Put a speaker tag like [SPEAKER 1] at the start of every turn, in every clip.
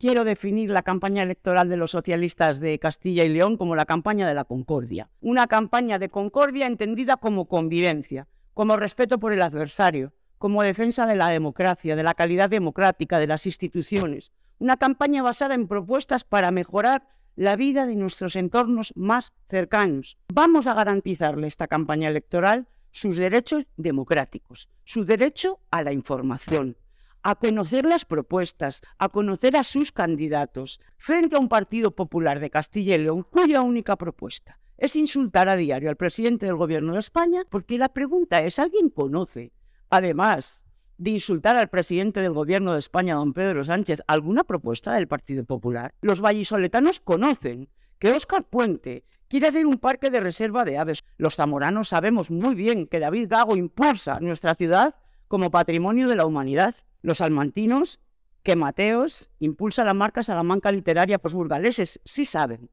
[SPEAKER 1] Quiero definir la campaña electoral de los socialistas de Castilla y León como la campaña de la concordia. Una campaña de concordia entendida como convivencia, como respeto por el adversario, como defensa de la democracia, de la calidad democrática, de las instituciones. Una campaña basada en propuestas para mejorar la vida de nuestros entornos más cercanos. Vamos a garantizarle esta campaña electoral sus derechos democráticos, su derecho a la información, a conocer las propuestas, a conocer a sus candidatos, frente a un Partido Popular de Castilla y León cuya única propuesta es insultar a diario al presidente del Gobierno de España, porque la pregunta es, ¿alguien conoce, además de insultar al presidente del Gobierno de España, don Pedro Sánchez, alguna propuesta del Partido Popular? Los vallisoletanos conocen que Óscar Puente quiere hacer un parque de reserva de aves. Los zamoranos sabemos muy bien que David Gago impulsa nuestra ciudad como patrimonio de la humanidad. Los almantinos que Mateos impulsa la marca Salamanca literaria, pues burgaleses sí saben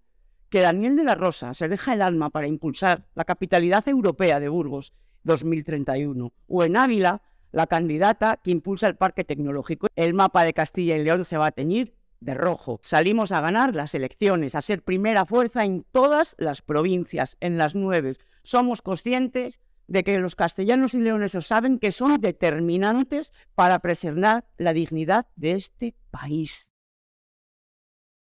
[SPEAKER 1] que Daniel de la Rosa se deja el alma para impulsar la capitalidad europea de Burgos 2031, o en Ávila, la candidata que impulsa el parque tecnológico. El mapa de Castilla y León se va a teñir de rojo. Salimos a ganar las elecciones, a ser primera fuerza en todas las provincias, en las nueve. Somos conscientes de que los castellanos y leonesos saben que son determinantes para preservar la dignidad de este país.